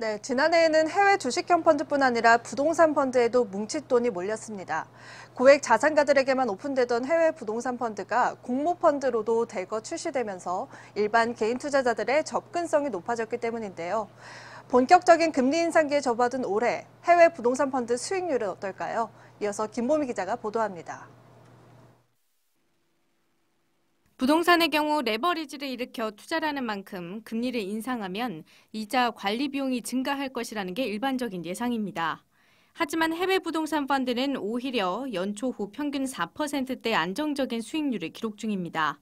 네, 지난해에는 해외 주식형 펀드뿐 아니라 부동산 펀드에도 뭉칫 돈이 몰렸습니다. 고액 자산가들에게만 오픈되던 해외 부동산 펀드가 공모 펀드로도 대거 출시되면서 일반 개인 투자자들의 접근성이 높아졌기 때문인데요. 본격적인 금리 인상기에 접어든 올해 해외 부동산 펀드 수익률은 어떨까요? 이어서 김보미 기자가 보도합니다. 부동산의 경우 레버리지를 일으켜 투자라는 만큼 금리를 인상하면 이자 관리 비용이 증가할 것이라는 게 일반적인 예상입니다. 하지만 해외 부동산 펀드는 오히려 연초 후 평균 4%대 안정적인 수익률을 기록 중입니다.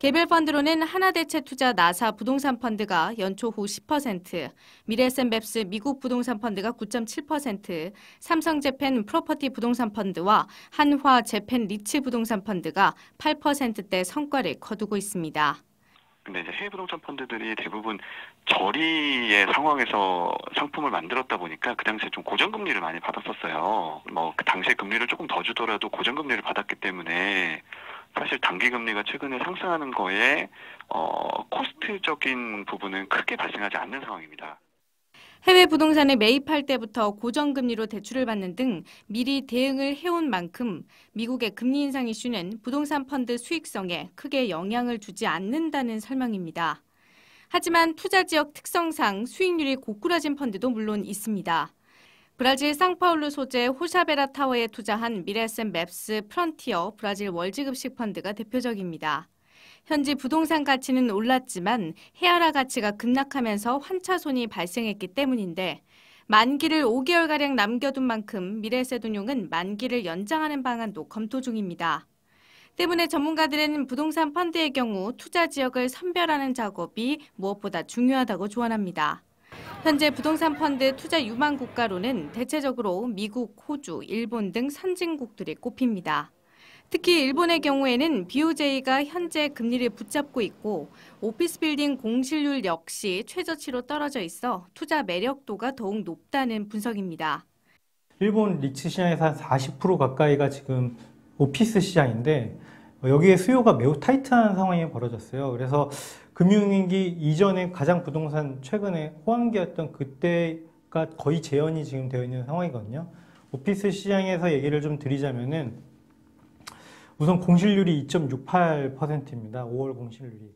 개별 펀드로는 하나대체투자 나사 부동산 펀드가 연초 후 10%, 미래센맵스 미국 부동산 펀드가 9.7%, 삼성재팬 프로퍼티 부동산 펀드와 한화 재팬 리츠 부동산 펀드가 8%대 성과를 거두고 있습니다. 근데 이제 해외 부동산 펀드들이 대부분 저리의 상황에서 상품을 만들었다 보니까 그 당시에 좀 고정금리를 많이 받았었어요. 뭐그 당시에 금리를 조금 더 주더라도 고정금리를 받았기 때문에 사실 단기 금리가 최근에 상승하는 거에 어, 코스트적인 부분은 크게 발생하지 않는 상황입니다. 해외 부동산에 매입할 때부터 고정금리로 대출을 받는 등 미리 대응을 해온 만큼 미국의 금리 인상 이슈는 부동산 펀드 수익성에 크게 영향을 주지 않는다는 설명입니다. 하지만 투자 지역 특성상 수익률이 고꾸라진 펀드도 물론 있습니다. 브라질 상파울루 소재 호샤베라 타워에 투자한 미래센 맵스 프런티어 브라질 월지급식 펀드가 대표적입니다. 현지 부동산 가치는 올랐지만 헤아라 가치가 급락하면서 환차손이 발생했기 때문인데 만기를 5개월가량 남겨둔 만큼 미래세운용은 만기를 연장하는 방안도 검토 중입니다. 때문에 전문가들은 부동산 펀드의 경우 투자 지역을 선별하는 작업이 무엇보다 중요하다고 조언합니다. 현재 부동산 펀드 투자 유망 국가로는 대체적으로 미국, 호주, 일본 등 선진국들이 꼽힙니다. 특히 일본의 경우에는 BOJ가 현재 금리를 붙잡고 있고 오피스 빌딩 공실률 역시 최저치로 떨어져 있어 투자 매력도가 더욱 높다는 분석입니다. 일본 리츠 시장에서 한40% 가까이가 지금 오피스 시장인데 어, 여기에 수요가 매우 타이트한 상황이 벌어졌어요. 그래서 금융위기 이전에 가장 부동산 최근에 호황기였던 그때가 거의 재현이 지금 되어 있는 상황이거든요. 오피스 시장에서 얘기를 좀 드리자면은 우선 공실률이 2.68%입니다. 5월 공실률이.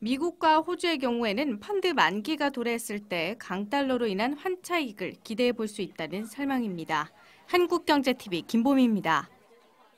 미국과 호주의 경우에는 펀드 만기가 도래했을 때 강달러로 인한 환차익을 기대해 볼 수 있다는 설명입니다. 한국경제TV 김보미입니다.